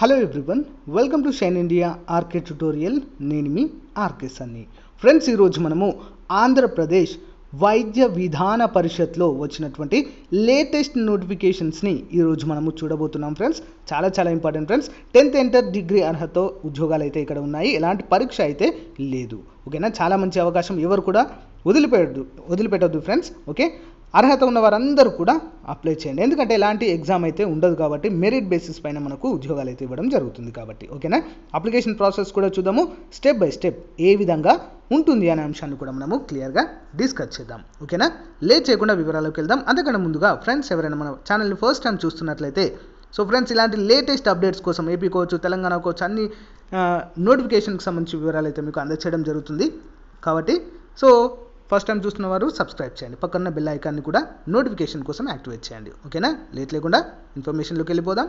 hello everyone welcome to shine India RK tutorial నేను మీ RK సన్ని friends ఈరోజు మనము ఆంధ్రప్రదేశ్ వైద్య విధాన పరిషత్లో వచ్చినటువంటి లేటెస్ట్ నోటిఫికేషన్స్ని ఈరోజు మనము చూడబోతున్నాం ఫ్రెండ్స్ చాలా చాలా important friends tenth inter degree అర్హత ఉద్యోగాలు అయితే ఇక్కడ ఉన్నాయి ఎలాంటి పరీక్ష అయితే లేదు ఓకేనా చాలా మంచి అవకాశం ఎవరు కూడా వదిలిపెట్టద్దు వదిలిపెట్టద్దు ఫ్రెండ్స్ ఓకే అర్హత ఉన్న వారందరూ కూడా అప్లై చేయండి ఎందుకంటే ఎలాంటి ఎగ్జామ్ అయితే ఉండదు కాబట్టి మెరిట్ బేసిస్ పైన మనకు ఉద్యోగాలు అయితే ఇవ్వడం జరుగుతుంది కాబట్టి ఓకేనా అప్లికేషన్ ప్రాసెస్ కూడా చూద్దాము స్టెప్ బై స్టెప్ ఏ విధంగా ఉంటుంది అనే అంశాన్ని కూడా మనము క్లియర్గా డిస్కస్ చేద్దాం ఓకేనా లేట్ చేయకుండా వివరాలకు వెళ్దాం అంతకన్నా ముందుగా ఫ్రెండ్స్ ఎవరైనా మన ఛానల్ని ఫస్ట్ టైం చూస్తున్నట్లయితే సో ఫ్రెండ్స్ ఇలాంటి లేటెస్ట్ అప్డేట్స్ కోసం ఏపీ కోవచ్చు తెలంగాణ కోవచ్చు అన్ని నోటిఫికేషన్కి సంబంధించి వివరాలు అయితే మీకు అందచేయడం జరుగుతుంది కాబట్టి సో ఫస్ట్ టైం చూస్తున్న వారు సబ్స్క్రైబ్ చేయండి పక్కన బెల్ ఐకాన్ని కూడా నోటిఫికేషన్ కోసం యాక్టివేట్ చేయండి ఓకేనా లేట్ లేకుండా ఇన్ఫర్మేషన్లోకి వెళ్ళిపోదాం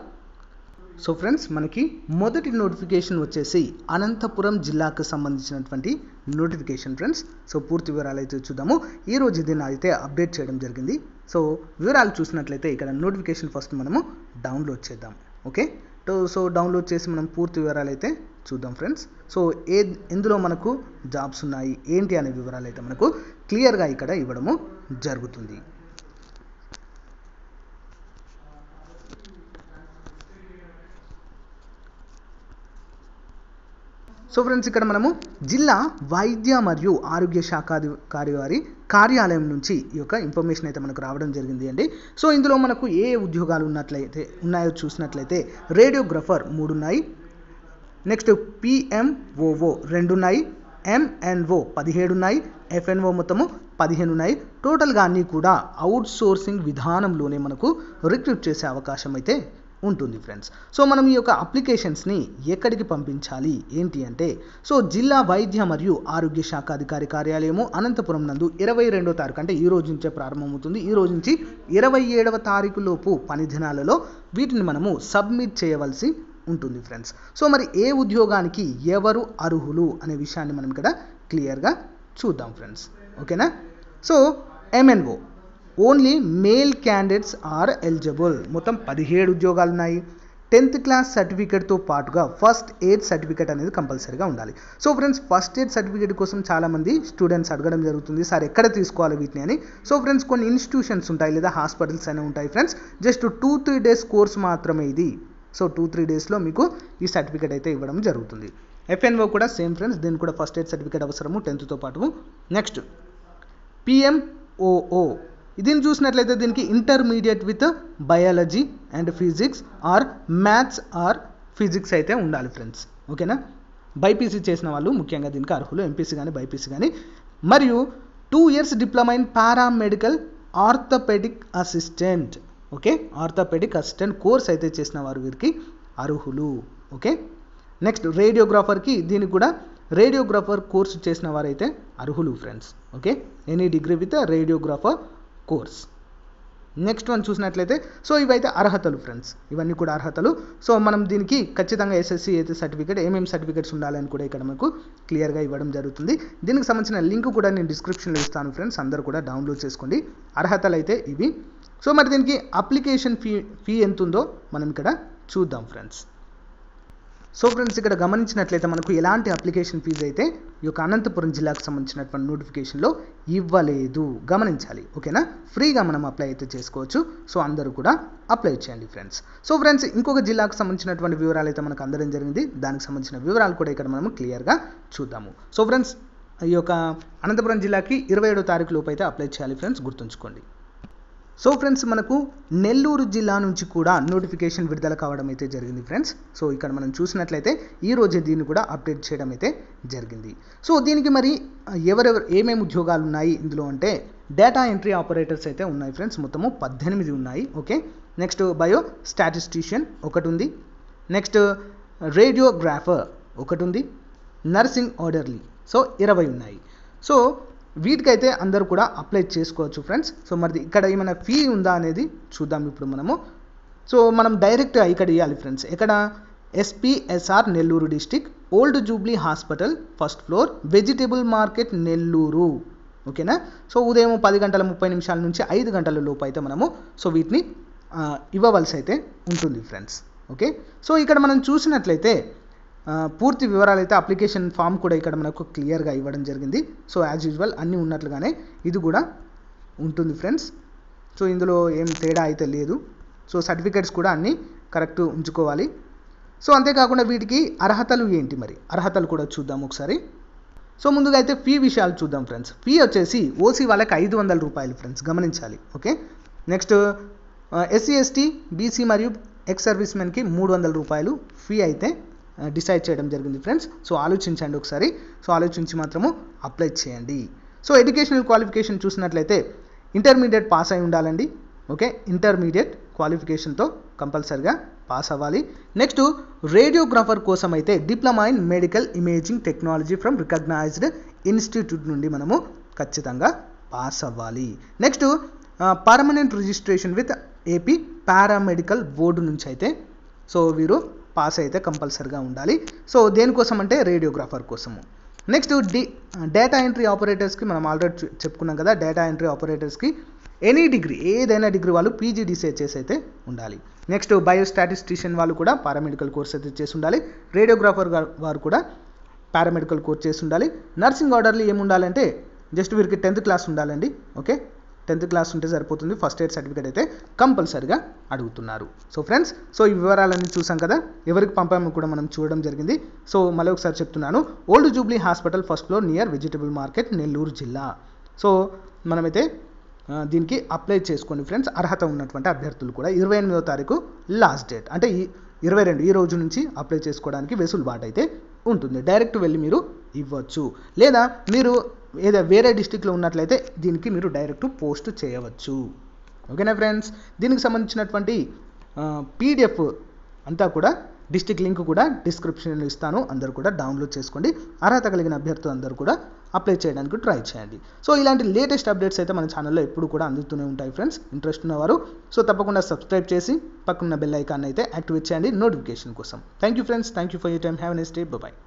సో ఫ్రెండ్స్ మనకి మొదటి నోటిఫికేషన్ వచ్చేసి అనంతపురం జిల్లాకు సంబంధించినటువంటి నోటిఫికేషన్ ఫ్రెండ్స్ సో పూర్తి వివరాలు అయితే చూద్దాము ఈ రోజు దీన్ని అయితే అప్డేట్ చేయడం జరిగింది సో వివరాలు చూసినట్లయితే ఇక్కడ నోటిఫికేషన్ ఫస్ట్ మనము డౌన్లోడ్ చేద్దాం ఓకే సో డౌన్లోడ్ చేసి మనం పూర్తి వివరాలు అయితే చూద్దాం ఫ్రెండ్స్ సో ఏ ఇందులో మనకు జాబ్స్ ఉన్నాయి ఏంటి అనే వివరాలు అయితే మనకు క్లియర్గా ఇక్కడ ఇవ్వడము జరుగుతుంది సో ఫ్రెండ్స్ ఇక్కడ మనము జిల్లా వైద్య మరియు ఆరోగ్య శాఖాధికారి వారి కార్యాలయం నుంచి ఈ యొక్క ఇన్ఫర్మేషన్ అయితే మనకు రావడం జరిగింది అండి సో ఇందులో మనకు ఏ ఉద్యోగాలు ఉన్నట్లయితే ఉన్నాయో చూసినట్లయితే రేడియోగ్రఫర్ ఉన్నాయి నెక్స్ట్ పిఎంఓఓ ఉన్నాయి ఎంఎన్ఓ పదిహేడు ఉన్నాయి ఎఫ్ఎన్ఓ మొత్తము పదిహేను ఉన్నాయి టోటల్గా అన్నీ కూడా అవుట్ సోర్సింగ్ విధానంలోనే మనకు రిక్రూట్ చేసే అవకాశం అయితే ఉంటుంది ఫ్రెండ్స్ సో మనం ఈ యొక్క అప్లికేషన్స్ని ఎక్కడికి పంపించాలి ఏంటి అంటే సో జిల్లా వైద్య మరియు ఆరోగ్య శాఖ అధికారి కార్యాలయము అనంతపురం నందు ఇరవై రెండో తారీఖు అంటే ఈ రోజు నుంచే ప్రారంభమవుతుంది ఈ రోజు నుంచి ఇరవై ఏడవ తారీఖు లోపు పని దినాలలో వీటిని మనము సబ్మిట్ చేయవలసి ఉంటుంది ఫ్రెండ్స్ సో మరి ఏ ఉద్యోగానికి ఎవరు అర్హులు అనే విషయాన్ని మనం ఇక్కడ క్లియర్గా చూద్దాం ఫ్రెండ్స్ ఓకేనా so MNO only male candidates are eligible మొత్తం పదిహేడు ఉద్యోగాలు ఉన్నాయి టెన్త్ క్లాస్ సర్టిఫికేట్తో పాటుగా ఫస్ట్ ఎయిడ్ సర్టిఫికేట్ అనేది కంపల్సరీగా ఉండాలి so friends first aid certificate కోసం చాలామంది స్టూడెంట్స్ అడగడం జరుగుతుంది సార్ ఎక్కడ తీసుకోవాలి వీటిని అని సో ఫ్రెండ్స్ కొన్ని ఇన్స్టిట్యూషన్స్ ఉంటాయి లేదా హాస్పిటల్స్ అనేవి ఉంటాయి friends just two three days course మాత్రమే ఇది సో టూ త్రీ డేస్లో మీకు ఈ సర్టిఫికేట్ అయితే ఇవ్వడం జరుగుతుంది ఎఫ్ఎన్ఓ కూడా సేమ్ ఫ్రెండ్స్ దీనికి కూడా ఫస్ట్ ఎయిడ్ సర్టిఫికేట్ అవసరము టెన్త్తో పాటు నెక్స్ట్ పిఎంఓఓ దీన్ని చూసినట్లయితే దీనికి intermediate with biology and physics or maths or physics అయితే ఉండాలి ఫ్రెండ్స్ ఓకేనా బైపీసీ చేసిన వాళ్ళు ముఖ్యంగా దీనికి అర్హులు ఎంపీసీ కానీ బైపీసీ కానీ మరియు two years diploma in paramedical orthopaedic assistant okay orthopaedic assistant course అయితే చేసిన వారు వీరికి అర్హులు ఓకే నెక్స్ట్ రేడియోగ్రాఫర్కి దీనికి కూడా రేడియోగ్రాఫర్ కోర్సు చేసిన వారైతే అర్హులు friends okay any degree with radiographer course next one చూసినట్లయితే సో ఇవైతే అర్హతలు ఫ్రెండ్స్ ఇవన్నీ కూడా అర్హతలు సో మనం దీనికి ఖచ్చితంగా ఎస్ఎస్సి అయితే సర్టిఫికేట్ ఏమేమి సర్టిఫికేట్స్ ఉండాలని కూడా ఇక్కడ మనకు క్లియర్గా ఇవ్వడం జరుగుతుంది దీనికి సంబంధించిన లింక్ కూడా నేను డిస్క్రిప్షన్లో ఇస్తాను ఫ్రెండ్స్ అందరూ కూడా డౌన్లోడ్ చేసుకోండి అర్హతలు అయితే ఇవి సో మరి దీనికి అప్లికేషన్ ఫీ ఫీ ఎంత ఉందో మనం ఇక్కడ చూద్దాం ఫ్రెండ్స్ సో ఫ్రెండ్స్ ఇక్కడ గమనించినట్లయితే మనకు ఎలాంటి అప్లికేషన్ ఫీజు అయితే ఈ యొక్క అనంతపురం జిల్లాకు సంబంధించినటువంటి నోటిఫికేషన్లో ఇవ్వలేదు గమనించాలి ఓకేనా ఫ్రీగా మనం అప్లై అయితే చేసుకోవచ్చు సో అందరూ కూడా అప్లై చేయండి ఫ్రెండ్స్ సో ఫ్రెండ్స్ ఇంకొక జిల్లాకు సంబంధించినటువంటి వివరాలు అయితే మనకు అందడం జరిగింది దానికి సంబంధించిన వివరాలు కూడా ఇక్కడ మనం క్లియర్గా చూద్దాము సో ఫ్రెండ్స్ ఈ యొక్క అనంతపురం జిల్లాకి ఇరవై ఏడో తారీఖు లోపు అయితే అప్లై చేయాలి ఫ్రెండ్స్ గుర్తుంచుకోండి సో ఫ్రెండ్స్ మనకు నెల్లూరు జిల్లా నుంచి కూడా నోటిఫికేషన్ విడుదల కావడం అయితే జరిగింది ఫ్రెండ్స్ సో ఇక్కడ మనం చూసినట్లయితే ఈ రోజే దీన్ని కూడా అప్డేట్ చేయడం అయితే జరిగింది సో దీనికి మరి ఎవరెవరు ఏమేమి ఉద్యోగాలు ఉన్నాయి ఇందులో అంటే డేటా ఎంట్రీ ఆపరేటర్స్ అయితే ఉన్నాయి ఫ్రెండ్స్ మొత్తము పద్దెనిమిది ఉన్నాయి ఓకే నెక్స్ట్ బయో స్టాటిస్టిషియన్ ఒకటి ఉంది నెక్స్ట్ రేడియోగ్రాఫర్ ఒకటి ఉంది నర్సింగ్ ఆర్డర్లీ సో ఇరవై ఉన్నాయి సో వీటికైతే అందరూ కూడా అప్లై చేసుకోవచ్చు ఫ్రెండ్స్ సో మరి ఇక్కడ ఏమైనా ఫీ ఉందా అనేది చూద్దాం ఇప్పుడు మనము సో మనం డైరెక్ట్ ఇక్కడ ఇవ్వాలి ఫ్రెండ్స్ ఇక్కడ SPSR Nellore district old jubilee hospital first floor vegetable market Nellore ఓకేనా సో ఉదయం పది గంటల ముప్పై నిమిషాల నుంచి ఐదు గంటల లోపు అయితే మనము సో వీటిని ఇవ్వవలసి అయితే ఉంటుంది ఫ్రెండ్స్ ఓకే సో ఇక్కడ మనం చూసినట్లయితే పూర్తి వివరాలు అయితే అప్లికేషన్ ఫామ్ కూడా ఇక్కడ మనకు క్లియర్గా ఇవ్వడం జరిగింది సో యాజ్ యూజువల్ అన్నీ ఉన్నట్లుగానే ఇది కూడా ఉంటుంది ఫ్రెండ్స్ సో ఇందులో ఏం తేడా అయితే లేదు సో సర్టిఫికేట్స్ కూడా అన్నీ కరెక్ట్ ఉంచుకోవాలి సో అంతేకాకుండా వీటికి అర్హతలు ఏంటి మరి అర్హతలు కూడా చూద్దాం ఒకసారి సో ముందుగా అయితే ఫీ విషయాలు చూద్దాం ఫ్రెండ్స్ ఫీ వచ్చేసి ఓసీ వాళ్ళకి ఐదు వందల రూపాయలు ఫ్రెండ్స్ గమనించాలి okay next SC ST BC మరియు ఎక్స్ సర్వీస్ మెన్కి మూడు వందల రూపాయలు ఫీ అయితే డిసైడ్ చేయడం జరిగింది ఫ్రెండ్స్ సో ఆలోచించండి ఒకసారి సో ఆలోచించి మాత్రము అప్లై చేయండి సో ఎడ్యుకేషనల్ క్వాలిఫికేషన్ చూసినట్లయితే ఇంటర్మీడియట్ పాస్ అయి ఉండాలండి ఓకే ఇంటర్మీడియట్ క్వాలిఫికేషన్తో కంపల్సరిగా పాస్ అవ్వాలి నెక్స్ట్ రేడియోగ్రాఫర్ కోసం అయితే diploma in medical imaging technology from recognised institute నుండి మనము ఖచ్చితంగా పాస్ అవ్వాలి next permanent registration with AP paramedical board నుంచి అయితే సో వీరు పాస్ అయితే కంపల్సరిగా ఉండాలి సో దేనికోసం అంటే రేడియోగ్రాఫర్ కోసము నెక్స్ట్ డి డేటా ఎంట్రీ ఆపరేటర్స్కి మనం ఆల్రెడీ చెప్పుకున్నాం కదా డేటా ఎంట్రీ ఆపరేటర్స్కి ఎనీ డిగ్రీ ఏదైనా డిగ్రీ వాళ్ళు చేసి అయితే ఉండాలి నెక్స్ట్ బయోస్టాటిస్టిషియన్ వాళ్ళు కూడా పారామెడికల్ కోర్స్ అయితే చేసి ఉండాలి రేడియోగ్రాఫర్ వారు కూడా పారామెడికల్ కోర్స్ చేసి ఉండాలి నర్సింగ్ ఆర్డర్లు ఏముండాలంటే జస్ట్ వీరికి టెన్త్ క్లాస్ ఉండాలండి ఓకే టెన్త్ క్లాస్ ఉంటే సరిపోతుంది ఫస్ట్ ఎయిడ్ సర్టిఫికేట్ అయితే కంపల్సరిగా అడుగుతున్నారు సో ఫ్రెండ్స్ సో ఈ వివరాలన్నీ చూసాం కదా ఎవరికి పంపామో కూడా మనం చూడడం జరిగింది సో మళ్ళీ ఒకసారి చెప్తున్నాను old jubilee hospital first floor near vegetable market Nellore జిల్లా సో మనమైతే దీనికి అప్లై చేసుకోండి ఫ్రెండ్స్ అర్హత ఉన్నటువంటి అభ్యర్థులు కూడా ఇరవై ఎనిమిదో తారీఖు లాస్ట్ డేట్ అంటే ఈ ఇరవై రెండు ఈ రోజు నుంచి అప్లై చేసుకోవడానికి వెసులుబాటు అయితే ఉంటుంది డైరెక్ట్ వెళ్ళి మీరు ఇవ్వచ్చు లేదా మీరు ఏదో వేరే డిస్టిక్లో ఉన్నట్లయితే దీనికి మీరు డైరెక్ట్ పోస్ట్ చేయవచ్చు ఓకేనా ఫ్రెండ్స్ దీనికి సంబంధించినటువంటి పీడిఎఫ్ అంతా కూడా డిస్టిక్ లింక్ కూడా డిస్క్రిప్షన్లో ఇస్తాను అందరూ కూడా డౌన్లోడ్ చేసుకోండి అర్హత కలిగిన అభ్యర్థులు అందరూ కూడా అప్లై చేయడానికి ట్రై చేయండి సో ఇలాంటి లేటెస్ట్ అప్డేట్స్ అయితే మన ఛానల్లో ఎప్పుడు కూడా అందుతూనే ఉంటాయి ఫ్రెండ్స్ ఇంట్రెస్ట్ ఉన్నవారు సో తప్పకుండా సబ్స్క్రైబ్ చేసి పక్కన బెల్ ఐకాన్ అయితే యాక్టివేట్ చేయండి నోటిఫికేషన్ కోసం thank you friends thank you for you time have nice day bye